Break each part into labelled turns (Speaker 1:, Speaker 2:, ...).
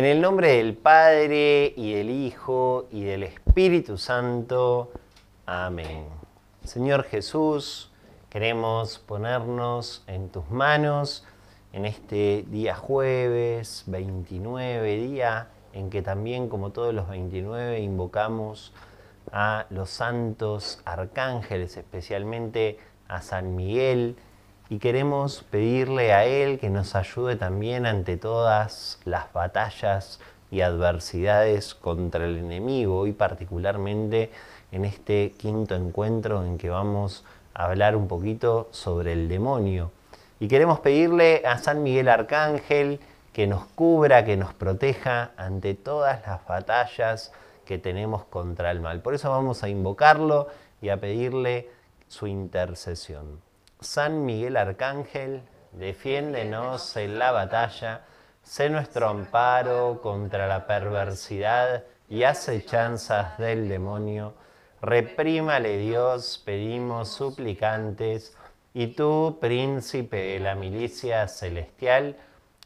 Speaker 1: En el nombre del Padre y del Hijo y del Espíritu Santo. Amén. Señor Jesús, queremos ponernos en tus manos en este día jueves 29, día en que también como todos los 29 invocamos a los santos arcángeles, especialmente a San Miguel, y queremos pedirle a Él que nos ayude también ante todas las batallas y adversidades contra el enemigo y particularmente en este quinto encuentro en que vamos a hablar un poquito sobre el demonio. Y queremos pedirle a San Miguel Arcángel que nos cubra, que nos proteja ante todas las batallas que tenemos contra el mal. Por eso vamos a invocarlo y a pedirle su intercesión. San Miguel Arcángel, defiéndenos en la batalla, sé nuestro amparo contra la perversidad y acechanzas del demonio. Reprímale Dios, pedimos suplicantes, y tú, príncipe de la milicia celestial,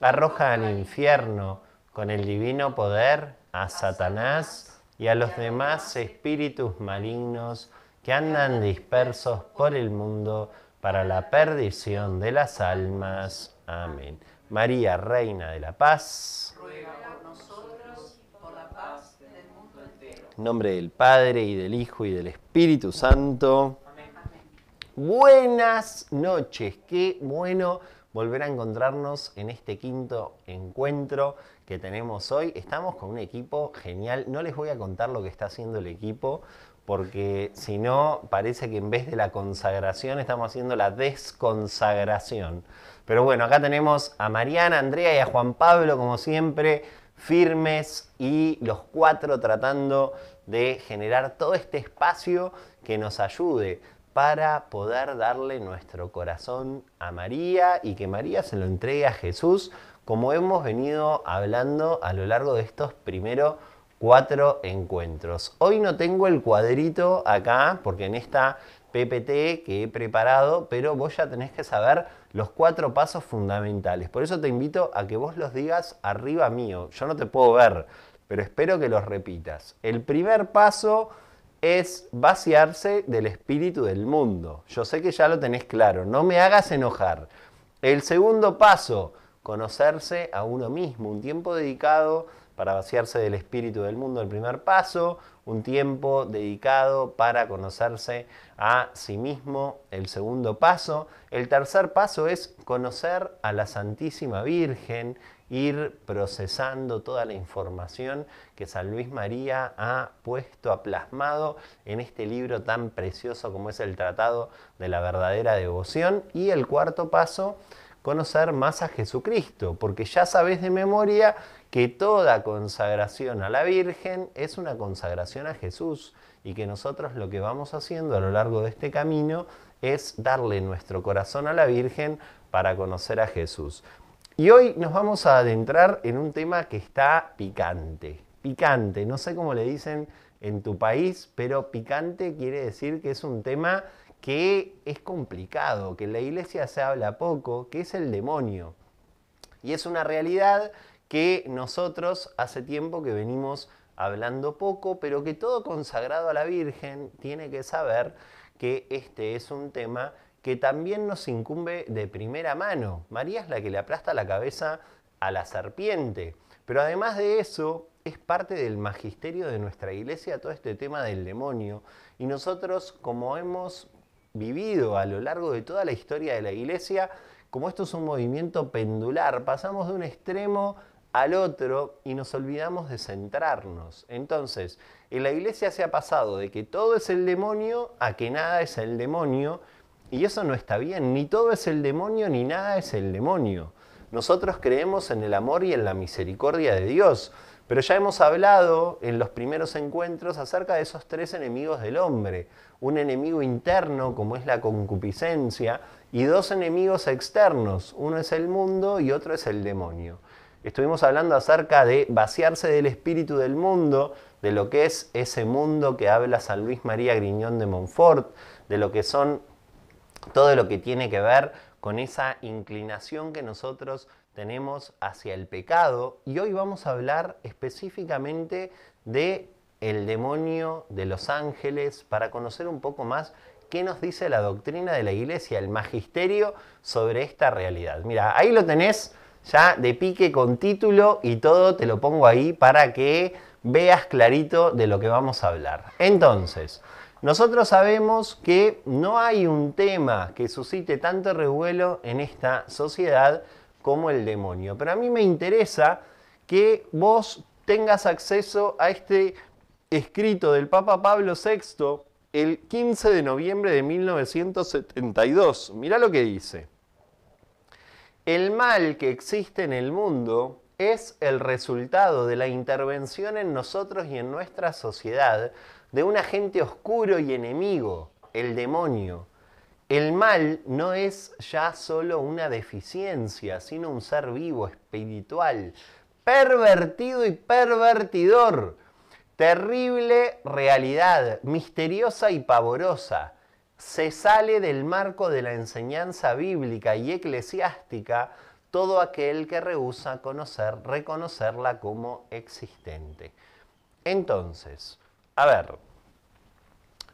Speaker 1: arroja al infierno con el divino poder a Satanás y a los demás espíritus malignos que andan dispersos por el mundo para la perdición de las almas. Amén. María, Reina de la Paz. Ruega
Speaker 2: por nosotros y por la paz del
Speaker 1: mundo entero. En nombre del Padre y del Hijo y del Espíritu Santo. Amén. Buenas noches. Qué bueno volver a encontrarnos en este quinto encuentro que tenemos hoy. Estamos con un equipo genial. No les voy a contar lo que está haciendo el equipo porque si no, parece que en vez de la consagración estamos haciendo la desconsagración. Pero bueno, acá tenemos a Mariana, Andrea y a Juan Pablo, como siempre, firmes y los cuatro tratando de generar todo este espacio que nos ayude para poder darle nuestro corazón a María y que María se lo entregue a Jesús, como hemos venido hablando a lo largo de estos primeros cuatro encuentros. Hoy no tengo el cuadrito acá porque en esta PPT que he preparado, pero vos ya tenés que saber los cuatro pasos fundamentales. Por eso te invito a que vos los digas arriba mío. Yo no te puedo ver, pero espero que los repitas. El primer paso es vaciarse del espíritu del mundo. Yo sé que ya lo tenés claro, no me hagas enojar. El segundo paso, conocerse a uno mismo, un tiempo dedicado para vaciarse del espíritu del mundo, el primer paso, un tiempo dedicado para conocerse a sí mismo, el segundo paso, el tercer paso es conocer a la Santísima Virgen, ir procesando toda la información que San Luis María ha puesto, ha plasmado en este libro tan precioso como es el Tratado de la Verdadera Devoción. Y el cuarto paso, conocer más a Jesucristo, porque ya sabes de memoria que toda consagración a la Virgen es una consagración a Jesús y que nosotros lo que vamos haciendo a lo largo de este camino es darle nuestro corazón a la Virgen para conocer a Jesús. Y hoy nos vamos a adentrar en un tema que está picante, picante, no sé cómo le dicen en tu país, pero picante quiere decir que es un tema que es complicado, que en la iglesia se habla poco, que es el demonio. Y es una realidad que nosotros hace tiempo que venimos hablando poco, pero que todo consagrado a la Virgen tiene que saber que este es un tema que también nos incumbe de primera mano. María es la que le aplasta la cabeza a la serpiente. Pero además de eso, es parte del magisterio de nuestra iglesia todo este tema del demonio. Y nosotros, como hemos vivido a lo largo de toda la historia de la iglesia, como esto es un movimiento pendular, pasamos de un extremo al otro y nos olvidamos de centrarnos. Entonces, en la iglesia se ha pasado de que todo es el demonio a que nada es el demonio, y eso no está bien, ni todo es el demonio ni nada es el demonio. Nosotros creemos en el amor y en la misericordia de Dios, pero ya hemos hablado en los primeros encuentros acerca de esos tres enemigos del hombre, un enemigo interno como es la concupiscencia y dos enemigos externos, uno es el mundo y otro es el demonio. Estuvimos hablando acerca de vaciarse del espíritu del mundo, de lo que es ese mundo que habla San Luis María Griñón de Montfort, de lo que son todo lo que tiene que ver con esa inclinación que nosotros tenemos hacia el pecado y hoy vamos a hablar específicamente de el demonio de los ángeles para conocer un poco más qué nos dice la doctrina de la iglesia, el magisterio sobre esta realidad. Mira, ahí lo tenés ya de pique con título y todo te lo pongo ahí para que veas clarito de lo que vamos a hablar. Entonces, nosotros sabemos que no hay un tema que suscite tanto revuelo en esta sociedad como el demonio, pero a mí me interesa que vos tengas acceso a este escrito del Papa Pablo VI el 15 de noviembre de 1972. Mirá lo que dice. El mal que existe en el mundo es el resultado de la intervención en nosotros y en nuestra sociedad de un agente oscuro y enemigo, el demonio. El mal no es ya solo una deficiencia, sino un ser vivo, espiritual, pervertido y pervertidor. Terrible realidad, misteriosa y pavorosa se sale del marco de la enseñanza bíblica y eclesiástica todo aquel que rehúsa conocer, reconocerla como existente. Entonces, a ver,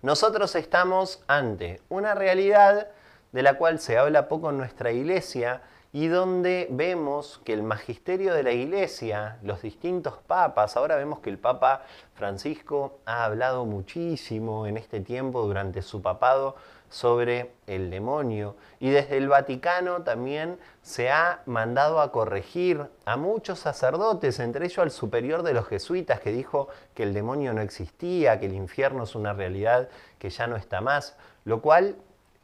Speaker 1: nosotros estamos ante una realidad de la cual se habla poco en nuestra iglesia, y donde vemos que el magisterio de la iglesia, los distintos papas, ahora vemos que el Papa Francisco ha hablado muchísimo en este tiempo durante su papado sobre el demonio y desde el Vaticano también se ha mandado a corregir a muchos sacerdotes, entre ellos al superior de los jesuitas que dijo que el demonio no existía, que el infierno es una realidad que ya no está más, lo cual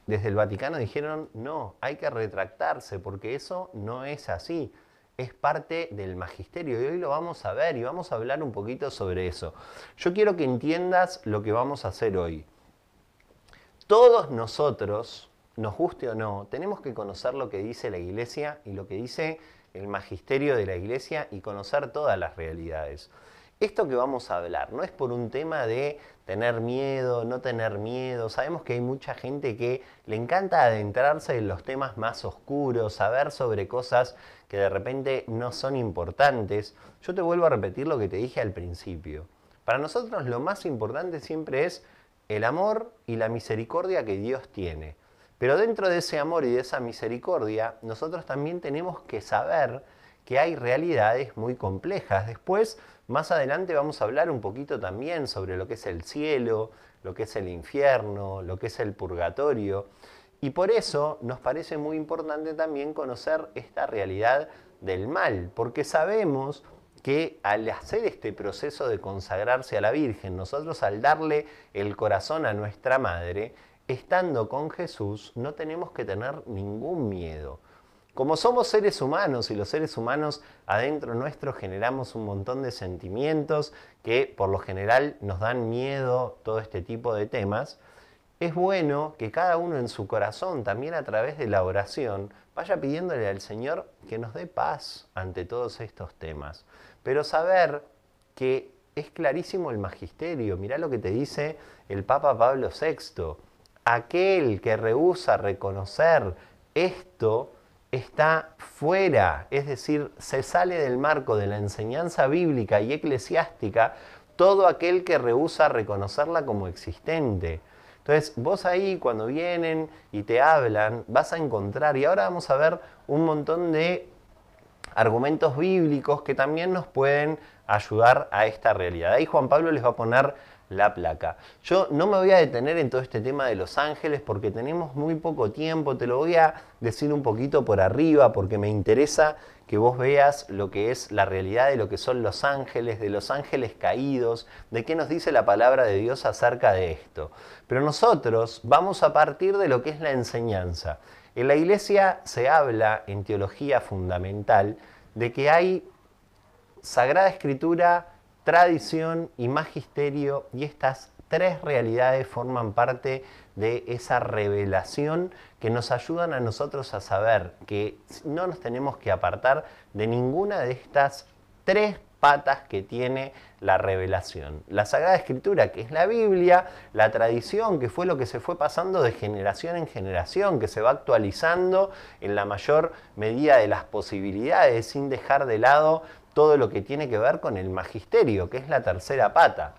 Speaker 1: desde el Vaticano dijeron, no, hay que retractarse porque eso no es así, es parte del magisterio y hoy lo vamos a ver y vamos a hablar un poquito sobre eso. Yo quiero que entiendas lo que vamos a hacer hoy. Todos nosotros, nos guste o no, tenemos que conocer lo que dice la iglesia y lo que dice el magisterio de la iglesia y conocer todas las realidades. Esto que vamos a hablar no es por un tema de tener miedo, no tener miedo. Sabemos que hay mucha gente que le encanta adentrarse en los temas más oscuros, saber sobre cosas que de repente no son importantes. Yo te vuelvo a repetir lo que te dije al principio. Para nosotros lo más importante siempre es el amor y la misericordia que Dios tiene. Pero dentro de ese amor y de esa misericordia, nosotros también tenemos que saber que hay realidades muy complejas. Después, más adelante vamos a hablar un poquito también sobre lo que es el cielo, lo que es el infierno, lo que es el purgatorio. Y por eso nos parece muy importante también conocer esta realidad del mal, porque sabemos que al hacer este proceso de consagrarse a la Virgen, nosotros al darle el corazón a nuestra Madre, estando con Jesús, no tenemos que tener ningún miedo. Como somos seres humanos y los seres humanos adentro nuestro generamos un montón de sentimientos que por lo general nos dan miedo todo este tipo de temas, es bueno que cada uno en su corazón, también a través de la oración, vaya pidiéndole al Señor que nos dé paz ante todos estos temas. Pero saber que es clarísimo el magisterio, mirá lo que te dice el Papa Pablo VI, aquel que rehúsa reconocer esto, está fuera, es decir, se sale del marco de la enseñanza bíblica y eclesiástica todo aquel que rehúsa reconocerla como existente. Entonces, vos ahí cuando vienen y te hablan, vas a encontrar, y ahora vamos a ver un montón de argumentos bíblicos que también nos pueden ayudar a esta realidad. Ahí Juan Pablo les va a poner la placa. Yo no me voy a detener en todo este tema de Los Ángeles porque tenemos muy poco tiempo, te lo voy a decir un poquito por arriba porque me interesa que vos veas lo que es la realidad de lo que son los ángeles, de los ángeles caídos, de qué nos dice la palabra de Dios acerca de esto. Pero nosotros vamos a partir de lo que es la enseñanza. En la iglesia se habla en teología fundamental de que hay sagrada escritura, tradición y magisterio y estas tres realidades forman parte de esa revelación que nos ayudan a nosotros a saber que no nos tenemos que apartar de ninguna de estas tres patas que tiene la revelación. La Sagrada Escritura, que es la Biblia, la tradición, que fue lo que se fue pasando de generación en generación, que se va actualizando en la mayor medida de las posibilidades, sin dejar de lado todo lo que tiene que ver con el magisterio, que es la tercera pata.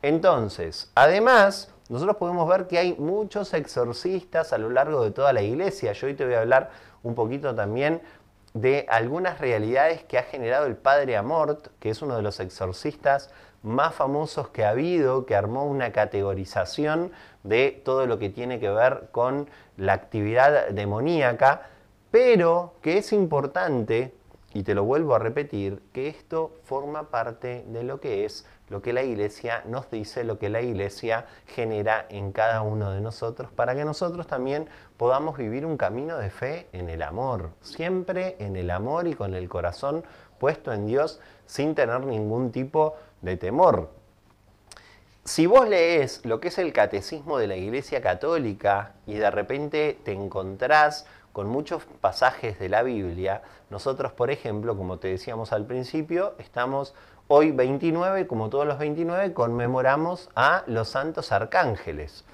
Speaker 1: Entonces, además, nosotros podemos ver que hay muchos exorcistas a lo largo de toda la iglesia. Yo hoy te voy a hablar un poquito también de algunas realidades que ha generado el padre Amort, que es uno de los exorcistas más famosos que ha habido, que armó una categorización de todo lo que tiene que ver con la actividad demoníaca, pero que es importante y te lo vuelvo a repetir, que esto forma parte de lo que es, lo que la iglesia nos dice, lo que la iglesia genera en cada uno de nosotros, para que nosotros también podamos vivir un camino de fe en el amor, siempre en el amor y con el corazón puesto en Dios sin tener ningún tipo de temor. Si vos lees lo que es el catecismo de la Iglesia Católica y de repente te encontrás con muchos pasajes de la Biblia, nosotros, por ejemplo, como te decíamos al principio, estamos hoy 29, como todos los 29, conmemoramos a los santos arcángeles.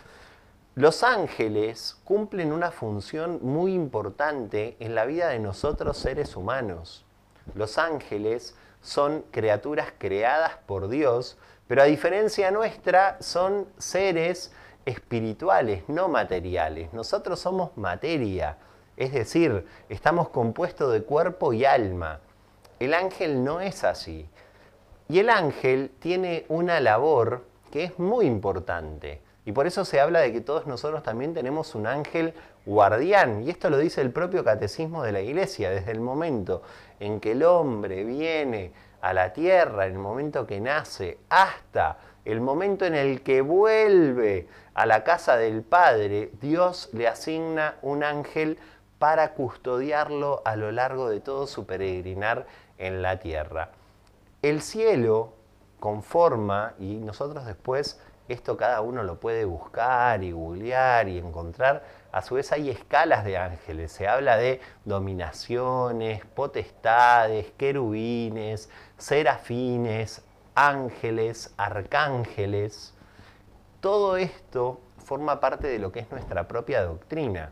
Speaker 1: Los ángeles cumplen una función muy importante en la vida de nosotros seres humanos. Los ángeles son criaturas creadas por Dios, pero a diferencia nuestra son seres espirituales, no materiales. Nosotros somos materia. Es decir, estamos compuestos de cuerpo y alma. El ángel no es así. Y el ángel tiene una labor que es muy importante. Y por eso se habla de que todos nosotros también tenemos un ángel guardián. Y esto lo dice el propio catecismo de la iglesia. Desde el momento en que el hombre viene a la tierra, en el momento que nace, hasta el momento en el que vuelve a la casa del Padre, Dios le asigna un ángel para custodiarlo a lo largo de todo su peregrinar en la tierra. El cielo conforma, y nosotros después esto cada uno lo puede buscar y googlear y encontrar, a su vez hay escalas de ángeles, se habla de dominaciones, potestades, querubines, serafines, ángeles, arcángeles. Todo esto forma parte de lo que es nuestra propia doctrina.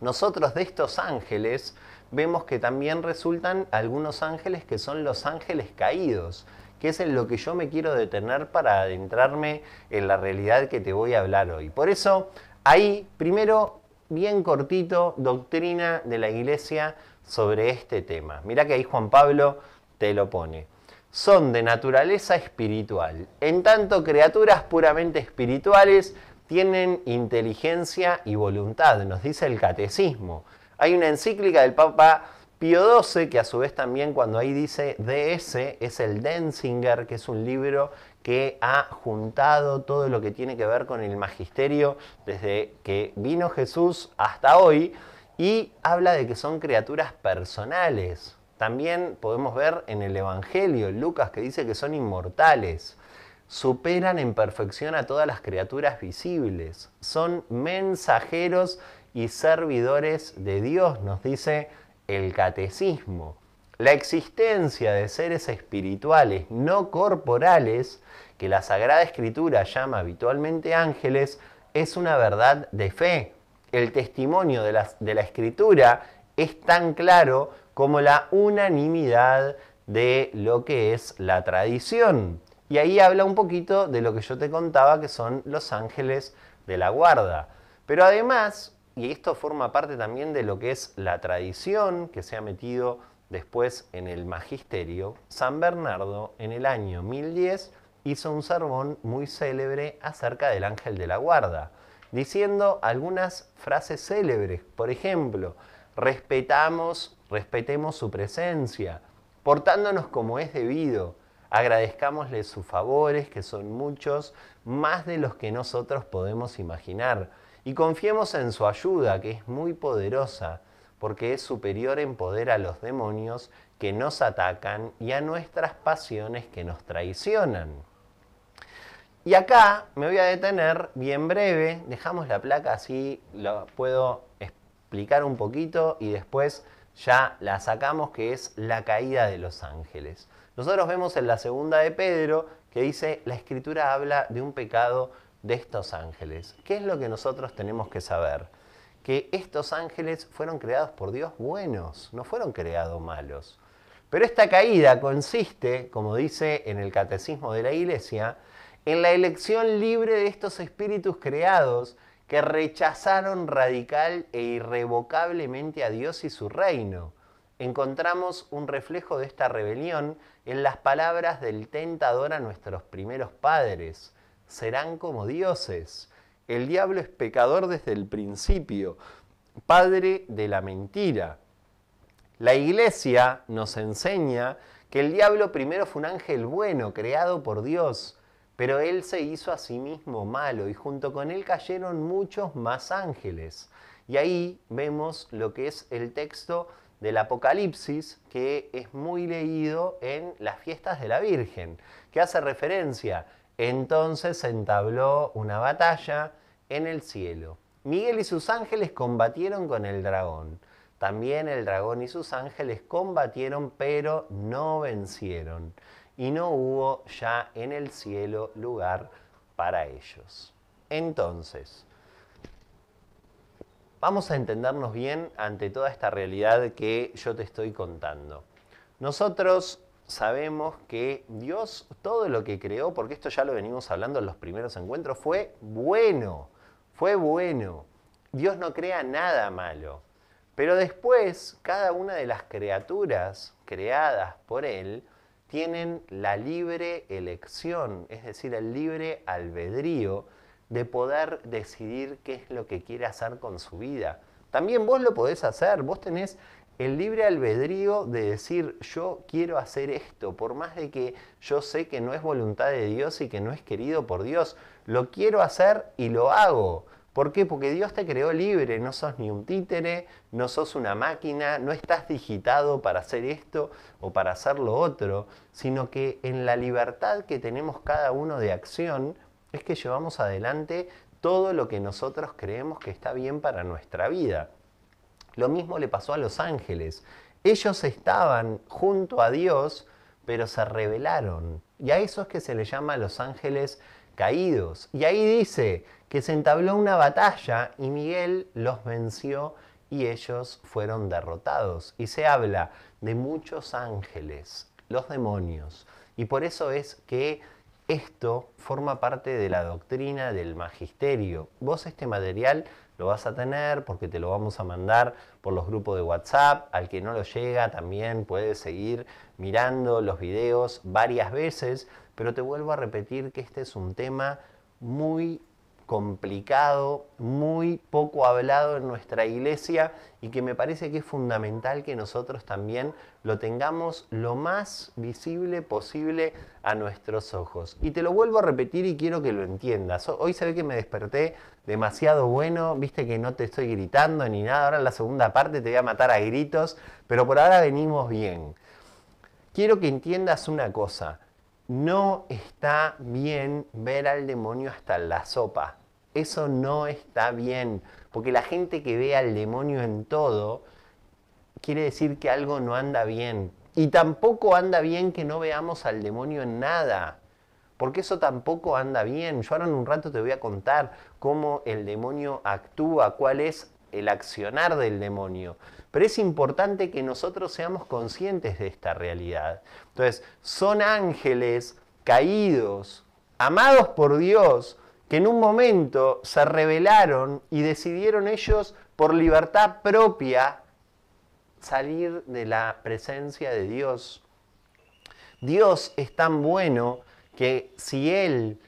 Speaker 1: Nosotros de estos ángeles vemos que también resultan algunos ángeles que son los ángeles caídos, que es en lo que yo me quiero detener para adentrarme en la realidad que te voy a hablar hoy. Por eso, ahí, primero, bien cortito, doctrina de la iglesia sobre este tema. Mirá que ahí Juan Pablo te lo pone. Son de naturaleza espiritual, en tanto criaturas puramente espirituales, tienen inteligencia y voluntad, nos dice el catecismo. Hay una encíclica del Papa Pío XII, que a su vez también cuando ahí dice DS, es el Denzinger, que es un libro que ha juntado todo lo que tiene que ver con el magisterio desde que vino Jesús hasta hoy, y habla de que son criaturas personales. También podemos ver en el Evangelio, Lucas, que dice que son inmortales superan en perfección a todas las criaturas visibles. Son mensajeros y servidores de Dios, nos dice el catecismo. La existencia de seres espirituales no corporales, que la Sagrada Escritura llama habitualmente ángeles, es una verdad de fe. El testimonio de la, Escritura es tan claro como la unanimidad de lo que es la tradición. Y ahí habla un poquito de lo que yo te contaba, que son los ángeles de la guarda. Pero además, y esto forma parte también de lo que es la tradición que se ha metido después en el magisterio, San Bernardo en el año 1010 hizo un sermón muy célebre acerca del ángel de la guarda, diciendo algunas frases célebres, por ejemplo, respetamos, respetemos su presencia, portándonos como es debido, Agradezcámosle sus favores, que son muchos, más de los que nosotros podemos imaginar. Y confiemos en su ayuda, que es muy poderosa, porque es superior en poder a los demonios que nos atacan y a nuestras pasiones que nos traicionan. Y acá me voy a detener bien breve, dejamos la placa así, lo puedo explicar un poquito y después ya la sacamos, que es la caída de los ángeles. Nosotros vemos en la segunda de Pedro que dice, la escritura habla de un pecado de estos ángeles. ¿Qué es lo que nosotros tenemos que saber? Que estos ángeles fueron creados por Dios buenos, no fueron creados malos. Pero esta caída consiste, como dice en el Catecismo de la Iglesia, en la elección libre de estos espíritus creados que rechazaron radical e irrevocablemente a Dios y su reino encontramos un reflejo de esta rebelión en las palabras del tentador a nuestros primeros padres. Serán como dioses. El diablo es pecador desde el principio, padre de la mentira. La iglesia nos enseña que el diablo primero fue un ángel bueno, creado por Dios, pero él se hizo a sí mismo malo y junto con él cayeron muchos más ángeles. Y ahí vemos lo que es el texto del Apocalipsis que es muy leído en las fiestas de la Virgen, que hace referencia, entonces se entabló una batalla en el cielo. Miguel y sus ángeles combatieron con el dragón. También el dragón y sus ángeles combatieron, pero no vencieron. Y no hubo ya en el cielo lugar para ellos. Entonces, Vamos a entendernos bien ante toda esta realidad que yo te estoy contando. Nosotros sabemos que Dios, todo lo que creó, porque esto ya lo venimos hablando en los primeros encuentros, fue bueno, fue bueno. Dios no crea nada malo. Pero después, cada una de las criaturas creadas por Él tienen la libre elección, es decir, el libre albedrío de poder decidir qué es lo que quiere hacer con su vida. También vos lo podés hacer, vos tenés el libre albedrío de decir yo quiero hacer esto, por más de que yo sé que no es voluntad de Dios y que no es querido por Dios, lo quiero hacer y lo hago. ¿Por qué? Porque Dios te creó libre, no sos ni un títere, no sos una máquina, no estás digitado para hacer esto o para hacer lo otro, sino que en la libertad que tenemos cada uno de acción, es que llevamos adelante todo lo que nosotros creemos que está bien para nuestra vida. Lo mismo le pasó a los ángeles. Ellos estaban junto a Dios, pero se rebelaron. Y a eso es que se le llama los ángeles caídos. Y ahí dice que se entabló una batalla y Miguel los venció y ellos fueron derrotados. Y se habla de muchos ángeles, los demonios. Y por eso es que esto forma parte de la doctrina del magisterio. Vos este material lo vas a tener porque te lo vamos a mandar por los grupos de WhatsApp. Al que no lo llega también puedes seguir mirando los videos varias veces, pero te vuelvo a repetir que este es un tema muy complicado, muy poco hablado en nuestra iglesia y que me parece que es fundamental que nosotros también lo tengamos lo más visible posible a nuestros ojos. Y te lo vuelvo a repetir y quiero que lo entiendas. Hoy se ve que me desperté demasiado bueno, viste que no te estoy gritando ni nada, ahora en la segunda parte te voy a matar a gritos, pero por ahora venimos bien. Quiero que entiendas una cosa. No está bien ver al demonio hasta la sopa eso no está bien, porque la gente que ve al demonio en todo quiere decir que algo no anda bien. Y tampoco anda bien que no veamos al demonio en nada, porque eso tampoco anda bien. Yo ahora en un rato te voy a contar cómo el demonio actúa, cuál es el accionar del demonio. Pero es importante que nosotros seamos conscientes de esta realidad. Entonces, son ángeles caídos, amados por Dios, que en un momento se rebelaron y decidieron ellos por libertad propia salir de la presencia de Dios. Dios es tan bueno que si Él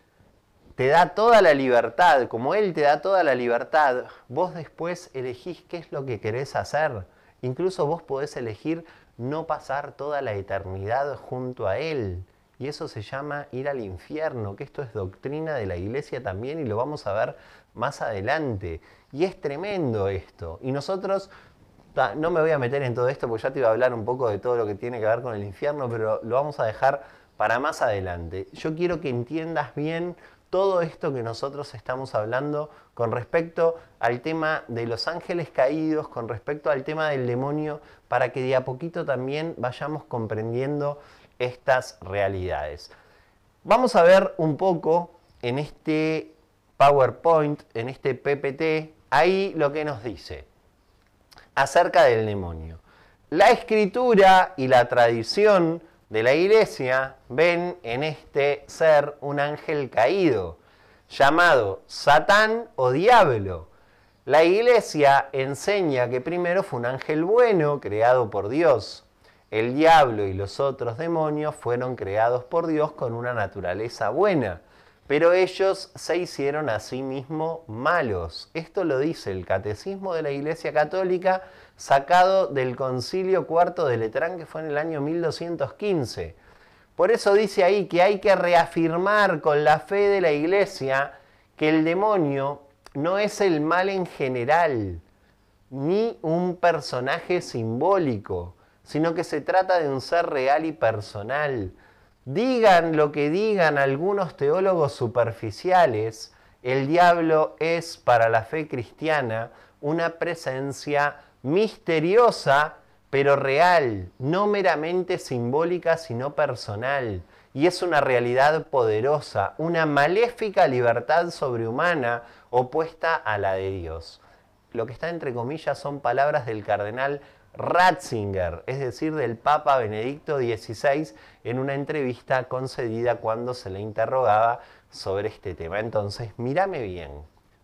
Speaker 1: te da toda la libertad, como Él te da toda la libertad, vos después elegís qué es lo que querés hacer. Incluso vos podés elegir no pasar toda la eternidad junto a Él y eso se llama ir al infierno, que esto es doctrina de la iglesia también y lo vamos a ver más adelante. Y es tremendo esto. Y nosotros, no me voy a meter en todo esto porque ya te iba a hablar un poco de todo lo que tiene que ver con el infierno, pero lo vamos a dejar para más adelante. Yo quiero que entiendas bien todo esto que nosotros estamos hablando con respecto al tema de los ángeles caídos, con respecto al tema del demonio, para que de a poquito también vayamos comprendiendo estas realidades. Vamos a ver un poco en este PowerPoint, en este PPT, ahí lo que nos dice acerca del demonio. La escritura y la tradición de la iglesia ven en este ser un ángel caído, llamado Satán o Diablo. La iglesia enseña que primero fue un ángel bueno creado por Dios, el diablo y los otros demonios fueron creados por Dios con una naturaleza buena, pero ellos se hicieron a sí mismos malos. Esto lo dice el Catecismo de la Iglesia Católica, sacado del Concilio Cuarto de Letrán, que fue en el año 1215. Por eso dice ahí que hay que reafirmar con la fe de la Iglesia que el demonio no es el mal en general, ni un personaje simbólico sino que se trata de un ser real y personal. Digan lo que digan algunos teólogos superficiales, el diablo es para la fe cristiana una presencia misteriosa, pero real, no meramente simbólica, sino personal. Y es una realidad poderosa, una maléfica libertad sobrehumana opuesta a la de Dios. Lo que está entre comillas son palabras del cardenal Ratzinger, es decir, del Papa Benedicto XVI, en una entrevista concedida cuando se le interrogaba sobre este tema. Entonces, mírame bien,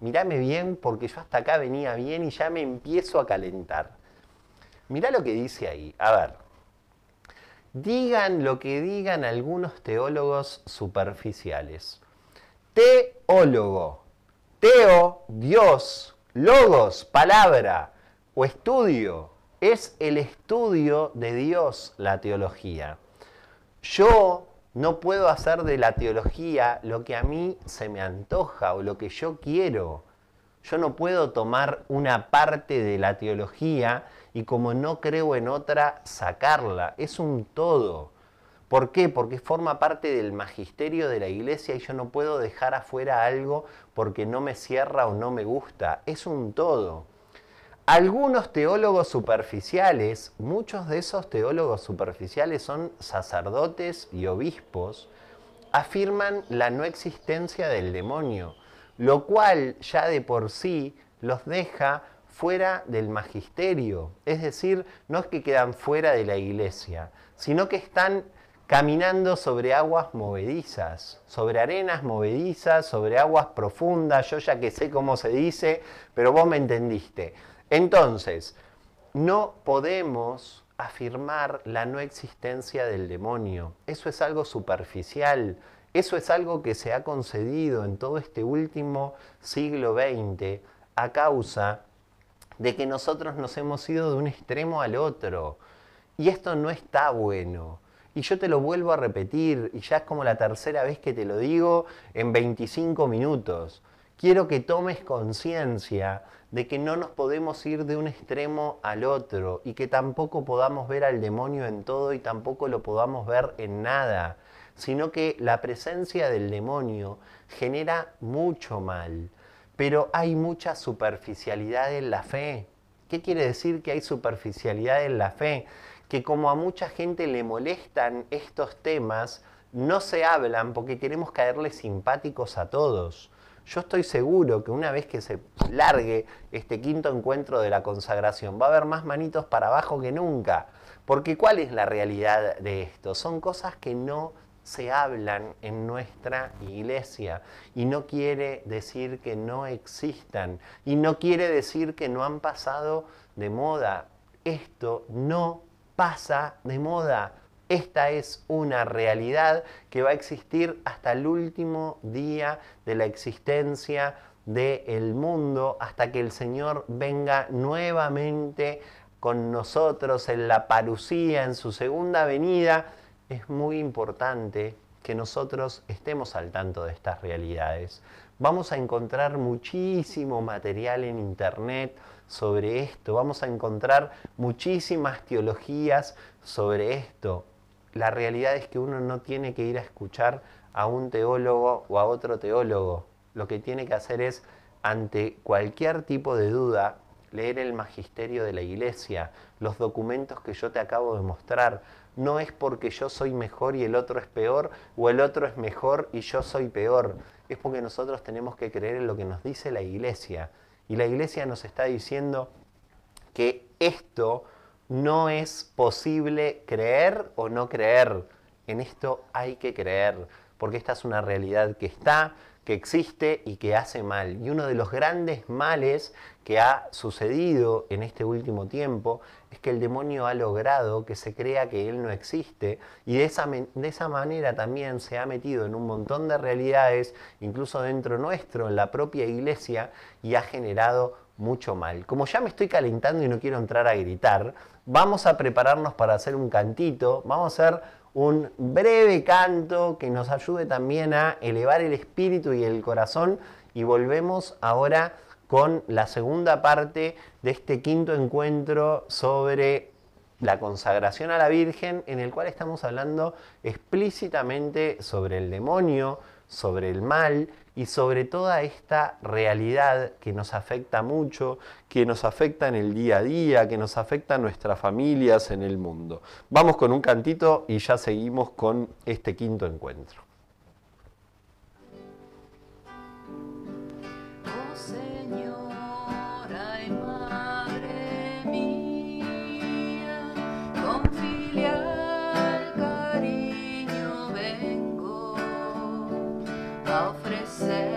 Speaker 1: mírame bien porque yo hasta acá venía bien y ya me empiezo a calentar. Mirá lo que dice ahí, a ver. Digan lo que digan algunos teólogos superficiales. Teólogo, teo, Dios, logos, palabra o estudio es el estudio de Dios la teología. Yo no puedo hacer de la teología lo que a mí se me antoja o lo que yo quiero. Yo no puedo tomar una parte de la teología y como no creo en otra, sacarla. Es un todo. ¿Por qué? Porque forma parte del magisterio de la iglesia y yo no puedo dejar afuera algo porque no me cierra o no me gusta. Es un todo. Algunos teólogos superficiales, muchos de esos teólogos superficiales son sacerdotes y obispos, afirman la no existencia del demonio, lo cual ya de por sí los deja fuera del magisterio, es decir, no es que quedan fuera de la iglesia, sino que están caminando sobre aguas movedizas, sobre arenas movedizas, sobre aguas profundas, yo ya que sé cómo se dice, pero vos me entendiste. Entonces, no podemos afirmar la no existencia del demonio. Eso es algo superficial, eso es algo que se ha concedido en todo este último siglo XX a causa de que nosotros nos hemos ido de un extremo al otro. Y esto no está bueno. Y yo te lo vuelvo a repetir, y ya es como la tercera vez que te lo digo en 25 minutos quiero que tomes conciencia de que no nos podemos ir de un extremo al otro y que tampoco podamos ver al demonio en todo y tampoco lo podamos ver en nada, sino que la presencia del demonio genera mucho mal, pero hay mucha superficialidad en la fe. ¿Qué quiere decir que hay superficialidad en la fe? Que como a mucha gente le molestan estos temas, no se hablan porque queremos caerle simpáticos a todos yo estoy seguro que una vez que se largue este quinto encuentro de la consagración, va a haber más manitos para abajo que nunca. Porque ¿cuál es la realidad de esto? Son cosas que no se hablan en nuestra iglesia y no quiere decir que no existan y no quiere decir que no han pasado de moda. Esto no pasa de moda. Esta es una realidad que va a existir hasta el último día de la existencia del el mundo, hasta que el Señor venga nuevamente con nosotros en la parucía, en su segunda venida. Es muy importante que nosotros estemos al tanto de estas realidades. Vamos a encontrar muchísimo material en Internet sobre esto, vamos a encontrar muchísimas teologías sobre esto la realidad es que uno no tiene que ir a escuchar a un teólogo o a otro teólogo. Lo que tiene que hacer es, ante cualquier tipo de duda, leer el magisterio de la iglesia, los documentos que yo te acabo de mostrar. No es porque yo soy mejor y el otro es peor, o el otro es mejor y yo soy peor. Es porque nosotros tenemos que creer en lo que nos dice la iglesia. Y la iglesia nos está diciendo que esto no es posible creer o no creer. En esto hay que creer, porque esta es una realidad que está, que existe y que hace mal. Y uno de los grandes males que ha sucedido en este último tiempo es que el demonio ha logrado que se crea que él no existe y de esa, manera también se ha metido en un montón de realidades, incluso dentro nuestro, en la propia iglesia, y ha generado mucho mal. Como ya me estoy calentando y no quiero entrar a gritar, vamos a prepararnos para hacer un cantito, vamos a hacer un breve canto que nos ayude también a elevar el espíritu y el corazón y volvemos ahora con la segunda parte de este quinto encuentro sobre la consagración a la Virgen, en el cual estamos hablando explícitamente sobre el demonio, sobre el mal y sobre toda esta realidad que nos afecta mucho, que nos afecta en el día a día, que nos afecta a nuestras familias, en el mundo. Vamos con un cantito y ya seguimos con este quinto encuentro. say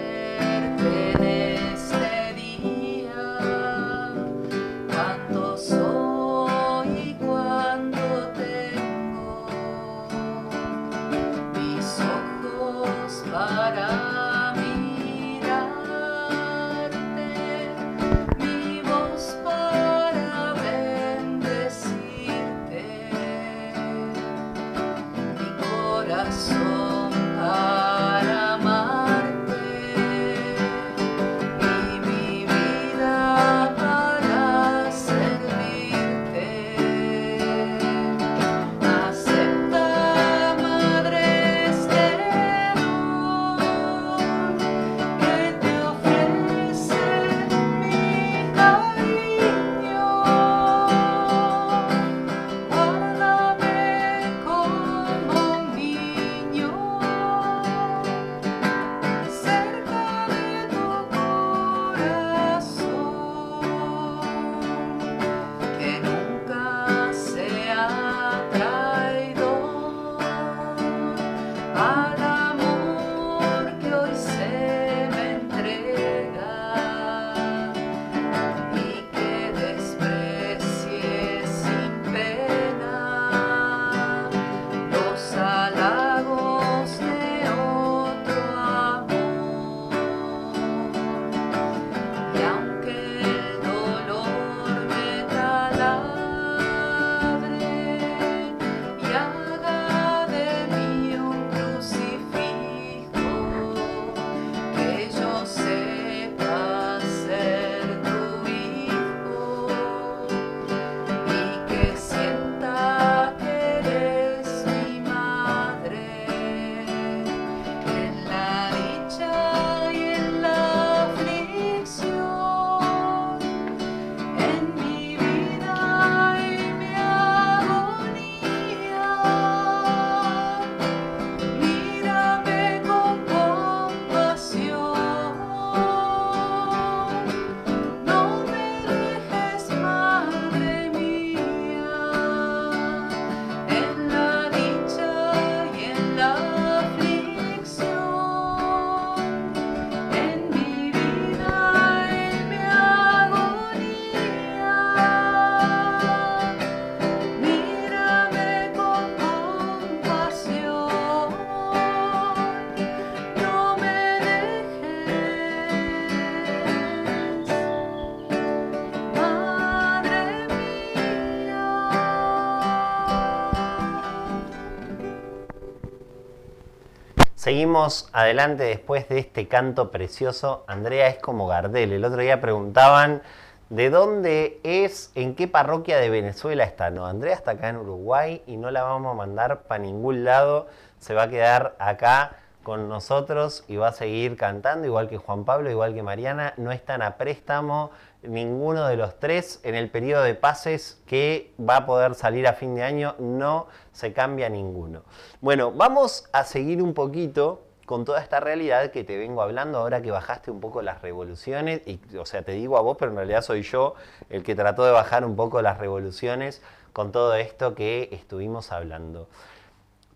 Speaker 1: seguimos adelante después de este canto precioso. Andrea es como Gardel. El otro día preguntaban de dónde es, en qué parroquia de Venezuela está. No, Andrea está acá en Uruguay y no la vamos a mandar para ningún lado. Se va a quedar acá con nosotros y va a seguir cantando, igual que Juan Pablo, igual que Mariana. No están a préstamo ninguno de los tres en el periodo de pases que va a poder salir a fin de año, no se cambia ninguno. Bueno, vamos a seguir un poquito con toda esta realidad que te vengo hablando ahora que bajaste un poco las revoluciones, y, o sea, te digo a vos, pero en realidad soy yo el que trató de bajar un poco las revoluciones con todo esto que estuvimos hablando.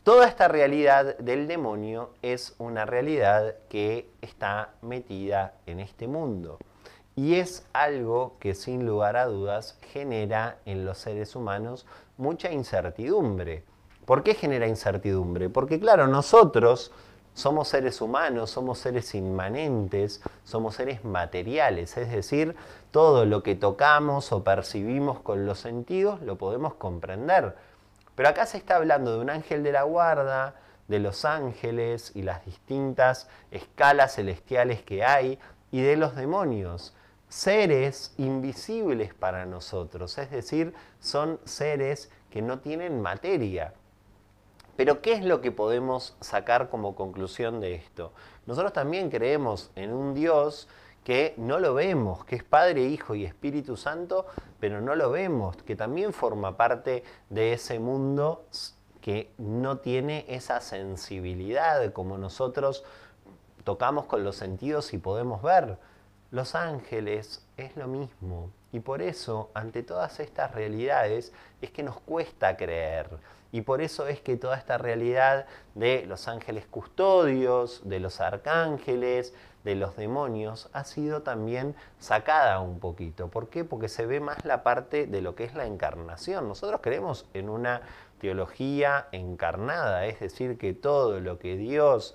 Speaker 1: Toda esta realidad del demonio es una realidad que está metida en este mundo. Y es algo que sin lugar a dudas genera en los seres humanos mucha incertidumbre. ¿Por qué genera incertidumbre? Porque claro, nosotros somos seres humanos, somos seres inmanentes, somos seres materiales, es decir, todo lo que tocamos o percibimos con los sentidos lo podemos comprender. Pero acá se está hablando de un ángel de la guarda, de los ángeles y las distintas escalas celestiales que hay, y de los demonios seres invisibles para nosotros, es decir, son seres que no tienen materia. Pero ¿qué es lo que podemos sacar como conclusión de esto? Nosotros también creemos en un Dios que no lo vemos, que es Padre, Hijo y Espíritu Santo, pero no lo vemos, que también forma parte de ese mundo que no tiene esa sensibilidad como nosotros tocamos con los sentidos y podemos ver. Los ángeles es lo mismo. Y por eso, ante todas estas realidades, es que nos cuesta creer. Y por eso es que toda esta realidad de los ángeles custodios, de los arcángeles, de los demonios, ha sido también sacada un poquito. ¿Por qué? Porque se ve más la parte de lo que es la encarnación. Nosotros creemos en una teología encarnada, es decir, que todo lo que Dios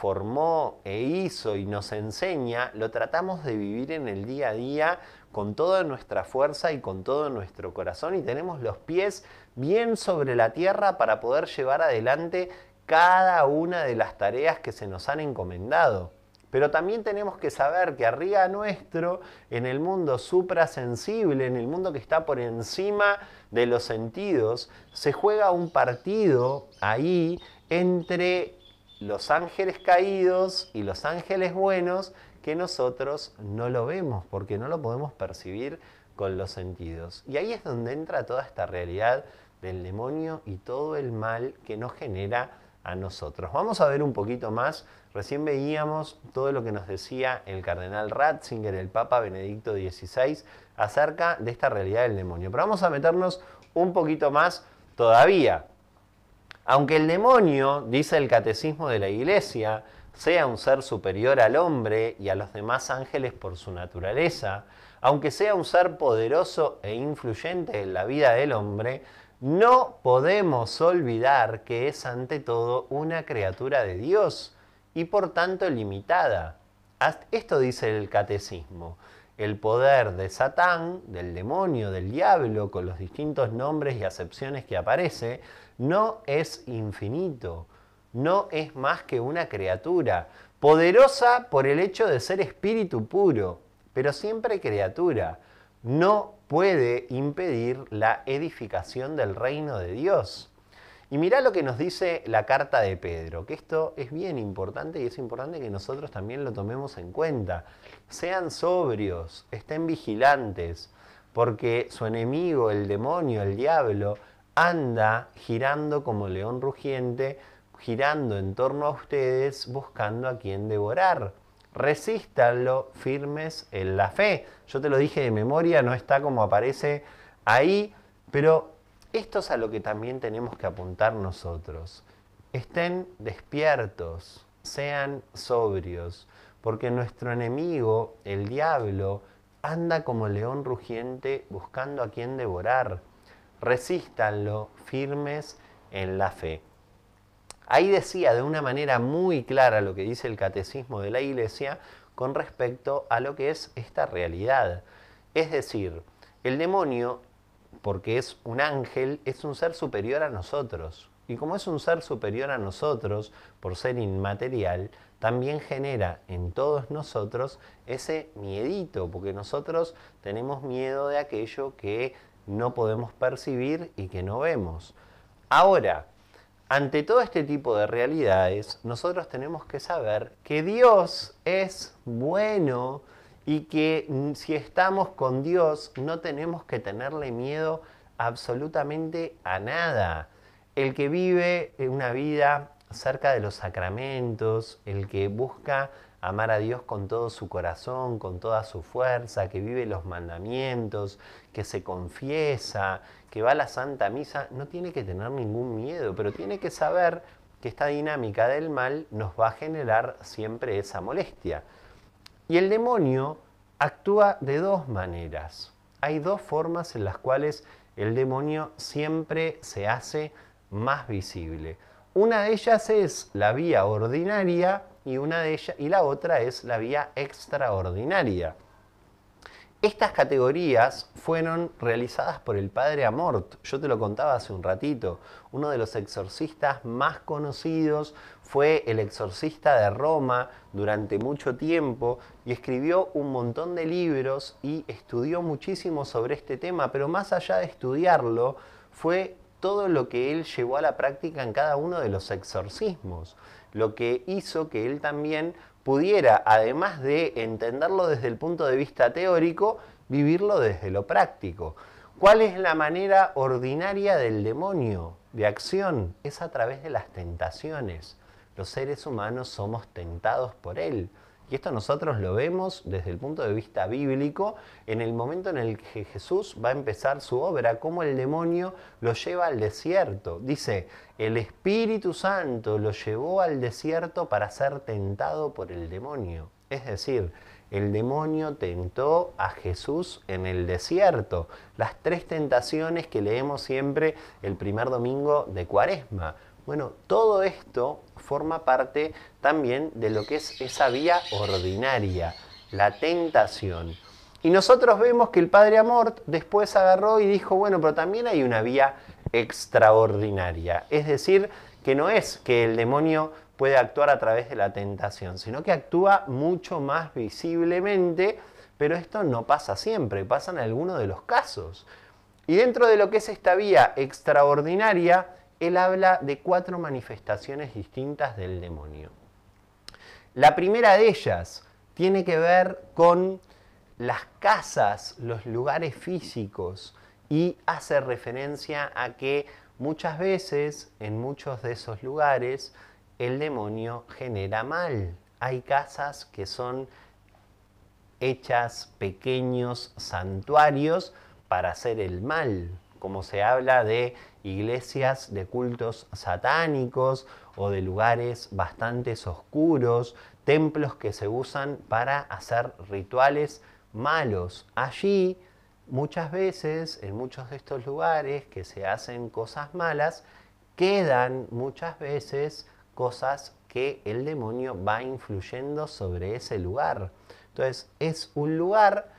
Speaker 1: formó e hizo y nos enseña, lo tratamos de vivir en el día a día con toda nuestra fuerza y con todo nuestro corazón y tenemos los pies bien sobre la tierra para poder llevar adelante cada una de las tareas que se nos han encomendado. Pero también tenemos que saber que arriba nuestro, en el mundo suprasensible, en el mundo que está por encima de los sentidos, se juega un partido ahí entre los ángeles caídos y los ángeles buenos que nosotros no lo vemos porque no lo podemos percibir con los sentidos. Y ahí es donde entra toda esta realidad del demonio y todo el mal que nos genera a nosotros. Vamos a ver un poquito más. Recién veíamos todo lo que nos decía el cardenal Ratzinger, el Papa Benedicto XVI, acerca de esta realidad del demonio. Pero vamos a meternos un poquito más todavía aunque el demonio, dice el catecismo de la Iglesia, sea un ser superior al hombre y a los demás ángeles por su naturaleza, aunque sea un ser poderoso e influyente en la vida del hombre, no podemos olvidar que es ante todo una criatura de Dios y por tanto limitada. Esto dice el catecismo. El poder de Satán, del demonio, del diablo, con los distintos nombres y acepciones que aparece, no es infinito, no es más que una criatura, poderosa por el hecho de ser espíritu puro, pero siempre criatura. No puede impedir la edificación del reino de Dios. Y mirá lo que nos dice la carta de Pedro, que esto es bien importante y es importante que nosotros también lo tomemos en cuenta. Sean sobrios, estén vigilantes, porque su enemigo, el demonio, el diablo, anda girando como león rugiente, girando en torno a ustedes, buscando a quien devorar. Resístanlo firmes en la fe. Yo te lo dije de memoria, no está como aparece ahí, pero esto es a lo que también tenemos que apuntar nosotros. Estén despiertos, sean sobrios, porque nuestro enemigo, el diablo, anda como león rugiente buscando a quien devorar resístanlo firmes en la fe. Ahí decía de una manera muy clara lo que dice el catecismo de la Iglesia con respecto a lo que es esta realidad. Es decir, el demonio, porque es un ángel, es un ser superior a nosotros. Y como es un ser superior a nosotros, por ser inmaterial, también genera en todos nosotros ese miedito, porque nosotros tenemos miedo de aquello que no podemos percibir y que no vemos. Ahora, ante todo este tipo de realidades, nosotros tenemos que saber que Dios es bueno y que mm, si estamos con Dios no tenemos que tenerle miedo absolutamente a nada. El que vive eh, una vida cerca de los sacramentos, el que busca amar a Dios con todo su corazón, con toda su fuerza, que vive los mandamientos, que se confiesa, que va a la Santa Misa, no tiene que tener ningún miedo, pero tiene que saber que esta dinámica del mal nos va a generar siempre esa molestia. Y el demonio actúa de dos maneras. Hay dos formas en las cuales el demonio siempre se hace más visible. Una de ellas es la vía ordinaria y, una de y la otra es la vía extraordinaria. Estas categorías fueron realizadas por el padre Amort, yo te lo contaba hace un ratito, uno de los exorcistas más conocidos, fue el exorcista de Roma durante mucho tiempo y escribió un montón de libros y estudió muchísimo sobre este tema, pero más allá de estudiarlo, fue todo lo que él llevó a la práctica en cada uno de los exorcismos, lo que hizo que él también pudiera, además de entenderlo desde el punto de vista teórico, vivirlo desde lo práctico. ¿Cuál es la manera ordinaria del demonio de acción? Es a través de las tentaciones. Los seres humanos somos tentados por él. Y esto nosotros lo vemos desde el punto de vista bíblico en el momento en el que Jesús va a empezar su obra, cómo el demonio lo lleva al desierto. Dice, el Espíritu Santo lo llevó al desierto para ser tentado por el demonio. Es decir, el demonio tentó a Jesús en el desierto. Las tres tentaciones que leemos siempre el primer domingo de Cuaresma. Bueno, todo esto forma parte también de lo que es esa vía ordinaria, la tentación. Y nosotros vemos que el padre Amort después agarró y dijo, bueno, pero también hay una vía extraordinaria. Es decir, que no es que el demonio puede actuar a través de la tentación, sino que actúa mucho más visiblemente, pero esto no pasa siempre, pasa en algunos de los casos. Y dentro de lo que es esta vía extraordinaria, él habla de cuatro manifestaciones distintas del demonio. La primera de ellas tiene que ver con las casas, los lugares físicos, y hace referencia a que muchas veces en muchos de esos lugares el demonio genera mal. Hay casas que son hechas pequeños santuarios para hacer el mal, como se habla de iglesias de cultos satánicos o de lugares bastante oscuros, templos que se usan para hacer rituales malos. Allí muchas veces, en muchos de estos lugares que se hacen cosas malas, quedan muchas veces cosas que el demonio va influyendo sobre ese lugar. Entonces es un lugar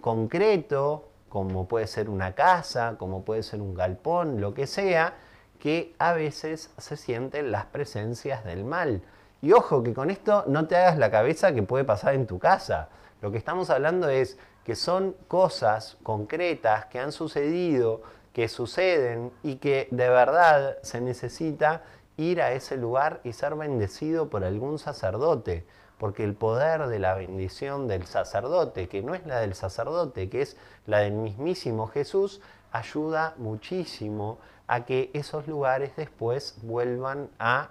Speaker 1: concreto, como puede ser una casa, como puede ser un galpón, lo que sea, que a veces se sienten las presencias del mal. Y ojo, que con esto no te hagas la cabeza que puede pasar en tu casa. Lo que estamos hablando es que son cosas concretas que han sucedido, que suceden y que de verdad se necesita ir a ese lugar y ser bendecido por algún sacerdote porque el poder de la bendición del sacerdote, que no es la del sacerdote, que es la del mismísimo Jesús, ayuda muchísimo a que esos lugares después vuelvan a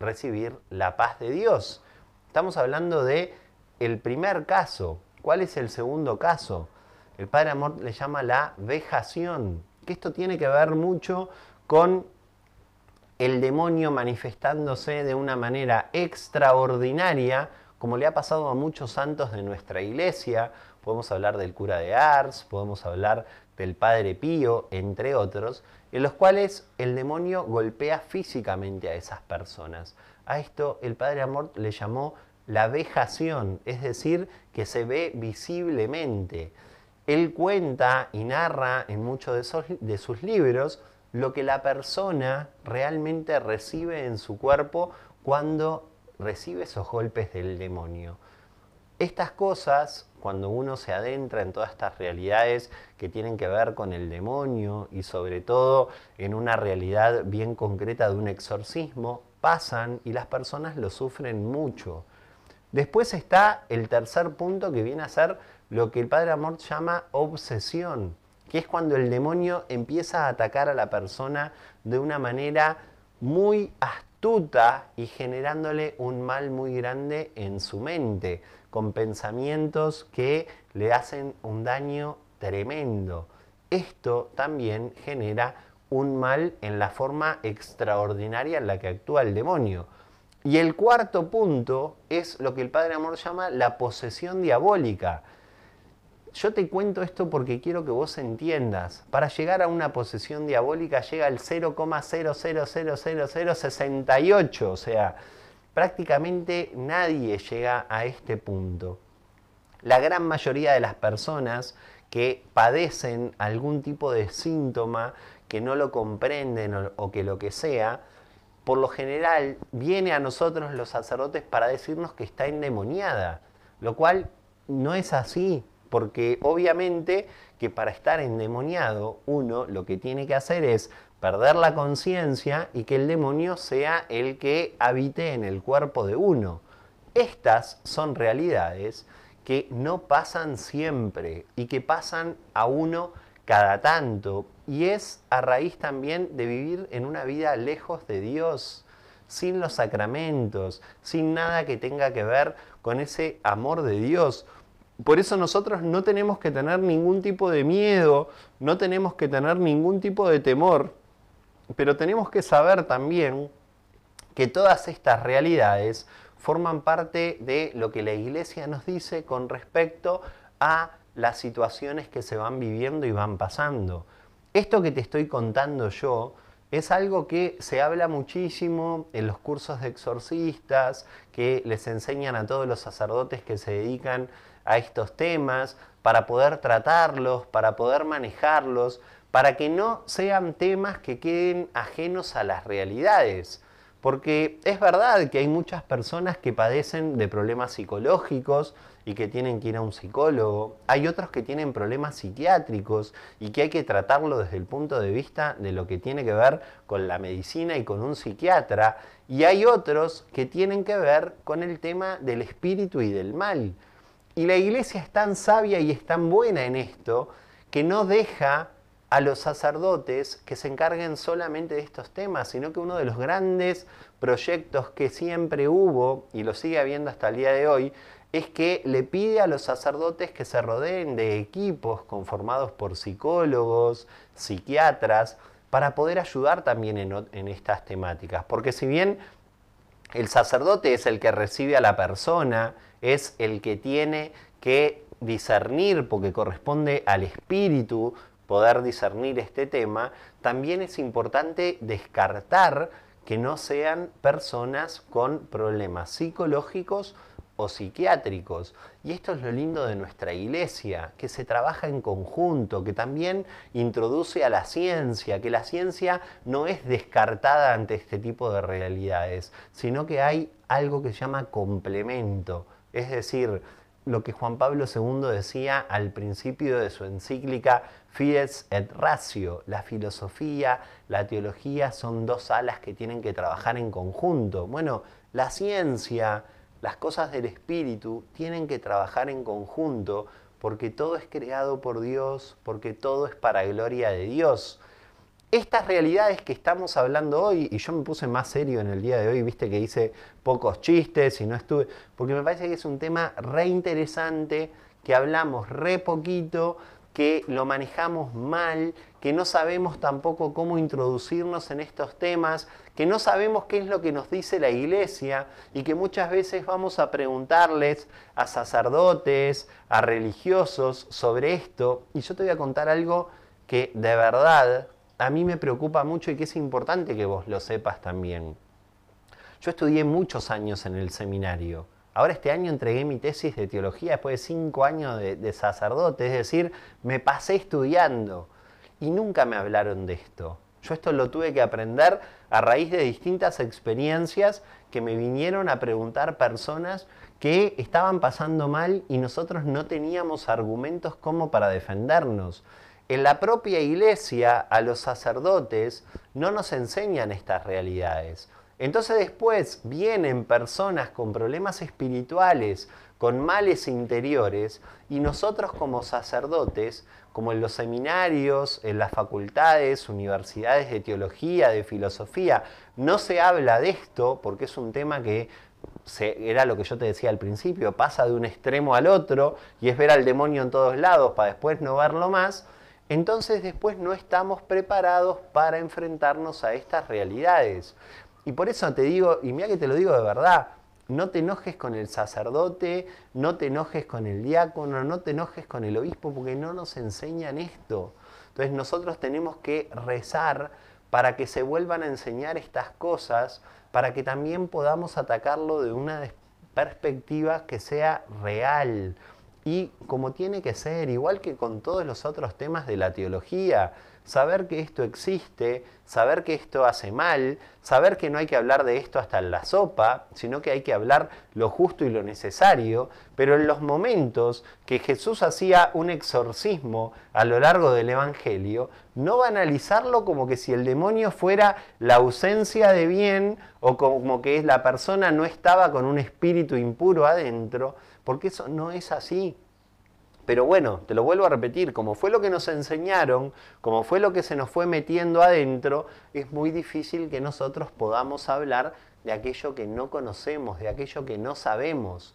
Speaker 1: recibir la paz de Dios. Estamos hablando de el primer caso. ¿Cuál es el segundo caso? El Padre Amor le llama la vejación, que esto tiene que ver mucho con el demonio manifestándose de una manera extraordinaria como le ha pasado a muchos santos de nuestra iglesia, podemos hablar del cura de Ars, podemos hablar del Padre Pío, entre otros, en los cuales el demonio golpea físicamente a esas personas. A esto el Padre Amor le llamó la vejación, es decir, que se ve visiblemente. Él cuenta y narra en muchos de sus libros lo que la persona realmente recibe en su cuerpo cuando recibe esos golpes del demonio. Estas cosas, cuando uno se adentra en todas estas realidades que tienen que ver con el demonio y sobre todo en una realidad bien concreta de un exorcismo, pasan y las personas lo sufren mucho. Después está el tercer punto que viene a ser lo que el padre Amor llama obsesión, que es cuando el demonio empieza a atacar a la persona de una manera muy hasta y generándole un mal muy grande en su mente, con pensamientos que le hacen un daño tremendo. Esto también genera un mal en la forma extraordinaria en la que actúa el demonio. Y el cuarto punto es lo que el Padre Amor llama la posesión diabólica. Yo te cuento esto porque quiero que vos entiendas. Para llegar a una posesión diabólica llega el 0,000068, o sea, prácticamente nadie llega a este punto. La gran mayoría de las personas que padecen algún tipo de síntoma, que no lo comprenden o que lo que sea, por lo general viene a nosotros los sacerdotes para decirnos que está endemoniada, lo cual no es así. Porque obviamente que para estar endemoniado uno lo que tiene que hacer es perder la conciencia y que el demonio sea el que habite en el cuerpo de uno. Estas son realidades que no pasan siempre y que pasan a uno cada tanto. Y es a raíz también de vivir en una vida lejos de Dios, sin los sacramentos, sin nada que tenga que ver con ese amor de Dios. Por eso nosotros no tenemos que tener ningún tipo de miedo, no tenemos que tener ningún tipo de temor, pero tenemos que saber también que todas estas realidades forman parte de lo que la iglesia nos dice con respecto a las situaciones que se van viviendo y van pasando. Esto que te estoy contando yo es algo que se habla muchísimo en los cursos de exorcistas, que les enseñan a todos los sacerdotes que se dedican a estos temas, para poder tratarlos, para poder manejarlos, para que no sean temas que queden ajenos a las realidades. Porque es verdad que hay muchas personas que padecen de problemas psicológicos y que tienen que ir a un psicólogo. Hay otros que tienen problemas psiquiátricos y que hay que tratarlo desde el punto de vista de lo que tiene que ver con la medicina y con un psiquiatra. Y hay otros que tienen que ver con el tema del espíritu y del mal. Y la iglesia es tan sabia y es tan buena en esto que no deja a los sacerdotes que se encarguen solamente de estos temas, sino que uno de los grandes proyectos que siempre hubo y lo sigue habiendo hasta el día de hoy es que le pide a los sacerdotes que se rodeen de equipos conformados por psicólogos, psiquiatras, para poder ayudar también en, en estas temáticas. Porque si bien el sacerdote es el que recibe a la persona, es el que tiene que discernir, porque corresponde al espíritu poder discernir este tema, también es importante descartar que no sean personas con problemas psicológicos o psiquiátricos. Y esto es lo lindo de nuestra iglesia, que se trabaja en conjunto, que también introduce a la ciencia, que la ciencia no es descartada ante este tipo de realidades, sino que hay algo que se llama complemento es decir, lo que Juan Pablo II decía al principio de su encíclica Fides et Ratio, la filosofía, la teología son dos alas que tienen que trabajar en conjunto. Bueno, la ciencia, las cosas del espíritu tienen que trabajar en conjunto porque todo es creado por Dios, porque todo es para gloria de Dios. Estas realidades que estamos hablando hoy, y yo me puse más serio en el día de hoy, viste que hice pocos chistes y no estuve, porque me parece que es un tema re interesante, que hablamos re poquito, que lo manejamos mal, que no sabemos tampoco cómo introducirnos en estos temas, que no sabemos qué es lo que nos dice la iglesia y que muchas veces vamos a preguntarles a sacerdotes, a religiosos sobre esto. Y yo te voy a contar algo que de verdad a mí me preocupa mucho y que es importante que vos lo sepas también. Yo estudié muchos años en el seminario. Ahora este año entregué mi tesis de teología después de cinco años de, sacerdote, es decir, me pasé estudiando y nunca me hablaron de esto. Yo esto lo tuve que aprender a raíz de distintas experiencias que me vinieron a preguntar personas que estaban pasando mal y nosotros no teníamos argumentos como para defendernos. En la propia iglesia a los sacerdotes no nos enseñan estas realidades. Entonces después vienen personas con problemas espirituales, con males interiores, y nosotros como sacerdotes, como en los seminarios, en las facultades, universidades de teología, de filosofía, no se habla de esto porque es un tema que era lo que yo te decía al principio, pasa de un extremo al otro y es ver al demonio en todos lados para después no verlo más entonces después no estamos preparados para enfrentarnos a estas realidades. Y por eso te digo, y mira que te lo digo de verdad, no te enojes con el sacerdote, no te enojes con el diácono, no te enojes con el obispo, porque no nos enseñan esto. Entonces nosotros tenemos que rezar para que se vuelvan a enseñar estas cosas, para que también podamos atacarlo de una perspectiva que sea real, y como tiene que ser, igual que con todos los otros temas de la teología, saber que esto existe, saber que esto hace mal, saber que no hay que hablar de esto hasta en la sopa, sino que hay que hablar lo justo y lo necesario, pero en los momentos que Jesús hacía un exorcismo a lo largo del Evangelio, no banalizarlo como que si el demonio fuera la ausencia de bien o como que la persona no estaba con un espíritu impuro adentro, porque eso no es así. Pero bueno, te lo vuelvo a repetir, como fue lo que nos enseñaron, como fue lo que se nos fue metiendo adentro, es muy difícil que nosotros podamos hablar de aquello que no conocemos, de aquello que no sabemos.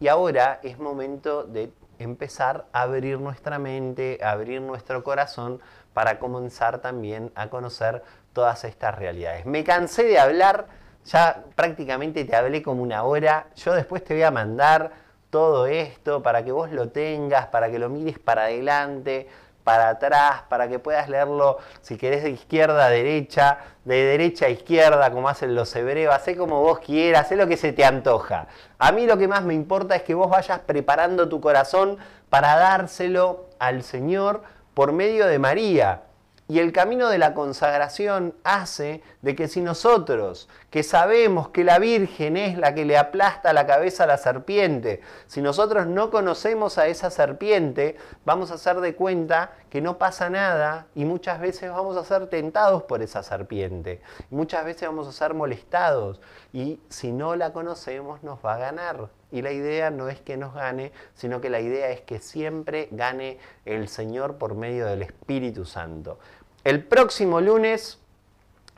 Speaker 1: Y ahora es momento de empezar a abrir nuestra mente, a abrir nuestro corazón para comenzar también a conocer todas estas realidades. Me cansé de hablar, ya prácticamente te hablé como una hora, yo después te voy a mandar todo esto para que vos lo tengas, para que lo mires para adelante, para atrás, para que puedas leerlo, si querés, de izquierda a derecha, de derecha a izquierda, como hacen los hebreos, sé como vos quieras, haz lo que se te antoja. A mí lo que más me importa es que vos vayas preparando tu corazón para dárselo al Señor por medio de María. Y el camino de la consagración hace de que si nosotros, que sabemos que la Virgen es la que le aplasta la cabeza a la serpiente, si nosotros no conocemos a esa serpiente, vamos a hacer de cuenta que no pasa nada y muchas veces vamos a ser tentados por esa serpiente, muchas veces vamos a ser molestados y si no la conocemos nos va a ganar. Y la idea no es que nos gane, sino que la idea es que siempre gane el Señor por medio del Espíritu Santo. El próximo lunes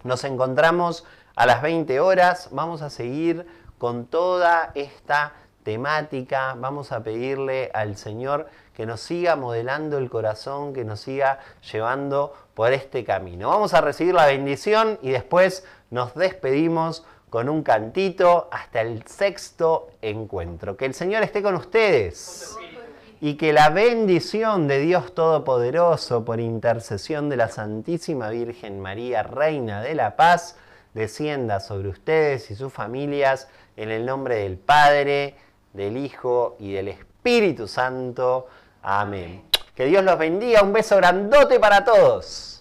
Speaker 1: nos encontramos a las 20 horas. Vamos a seguir con toda esta temática. Vamos a pedirle al Señor que nos siga modelando el corazón, que nos siga llevando por este camino. Vamos a recibir la bendición y después nos despedimos con un cantito hasta el sexto encuentro. Que el Señor esté con ustedes y que la bendición de Dios Todopoderoso por intercesión de la Santísima Virgen María, Reina de la Paz, descienda sobre ustedes y sus familias en el nombre del Padre, del Hijo y del Espíritu Santo. Amén. Que Dios los bendiga. Un beso grandote para todos.